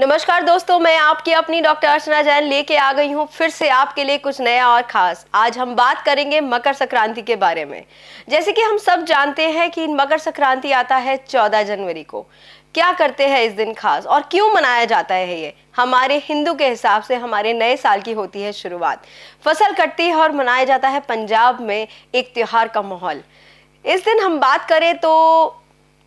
नमस्कार दोस्तों मैं आपकी अपनी डॉक्टर अर्चना जैन लेके आ गई हूँ फिर से आपके लिए कुछ नया और खास आज हम बात करेंगे मकर संक्रांति के बारे में जैसे कि हम सब जानते हैं कि मकर संक्रांति आता है 14 जनवरी को क्या करते हैं इस दिन खास और क्यों मनाया जाता है ये हमारे हिंदू के हिसाब से हमारे नए साल की होती है शुरुआत फसल कटती है और मनाया जाता है पंजाब में एक त्योहार का माहौल इस दिन हम बात करें तो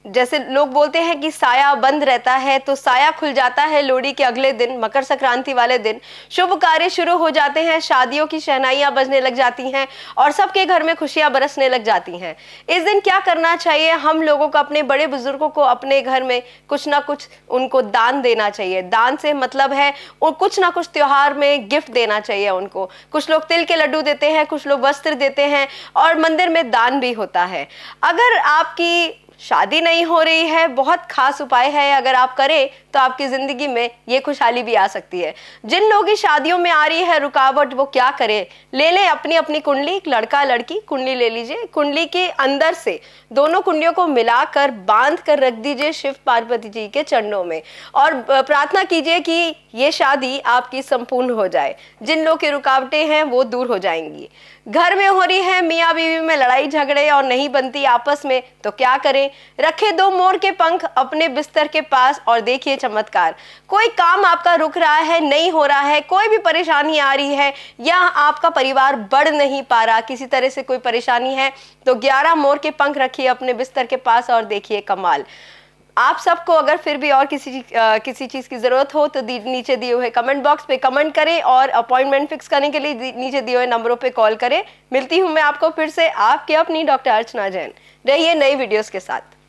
जैसे लोग बोलते हैं कि साया बंद रहता है तो साया खुल जाता है लोहड़ी के अगले दिन मकर संक्रांति वाले दिन शुभ कार्य शुरू हो जाते हैं शादियों की शहनाइयां बजने लग जाती हैं और सबके घर में खुशियां बरसने लग जाती हैं इस दिन क्या करना चाहिए हम लोगों को अपने बड़े बुजुर्गों को अपने घर में कुछ ना कुछ उनको दान देना चाहिए दान से मतलब है और कुछ ना कुछ त्यौहार में गिफ्ट देना चाहिए उनको कुछ लोग तिल के लड्डू देते हैं कुछ लोग वस्त्र देते हैं और मंदिर में दान भी होता है अगर आपकी शादी नहीं हो रही है बहुत खास उपाय है अगर आप करें तो आपकी जिंदगी में ये खुशहाली भी आ सकती है जिन लोगों की शादियों में आ रही है रुकावट वो क्या करे ले ले अपनी अपनी कुंडली एक लड़का लड़की कुंडली ले लीजिए कुंडली के अंदर से दोनों कुंडलियों को मिलाकर बांध कर रख दीजिए शिव पार्वती जी के चरणों में और प्रार्थना कीजिए कि ये शादी आपकी संपूर्ण हो जाए जिन लोग की रुकावटें हैं वो दूर हो जाएंगी घर में हो रही है मियाँ बीवी में लड़ाई झगड़े और नहीं बनती आपस में तो क्या करें रखे दो मोर के पंख अपने बिस्तर के पास और देखिए चमत्कार कोई काम आपका रुक रहा है नहीं हो रहा है कोई भी परेशानी आ रही है या आपका परिवार बढ़ नहीं पा रहा किसी तरह से कोई परेशानी है तो ग्यारह मोर के पंख रखिए अपने बिस्तर के पास और देखिए कमाल आप सबको अगर फिर भी और किसी चीज़, आ, किसी चीज़ की ज़रूरत हो तो नीचे दिए हुए कमेंट बॉक्स पे कमेंट करें और अपॉइंटमेंट फिक्स करने के लिए नीचे दिए हुए नंबरों पे कॉल करें मिलती हूँ मैं आपको फिर से आपके अपनी डॉक्टर अर्चना जैन रहिए नई वीडियोस के साथ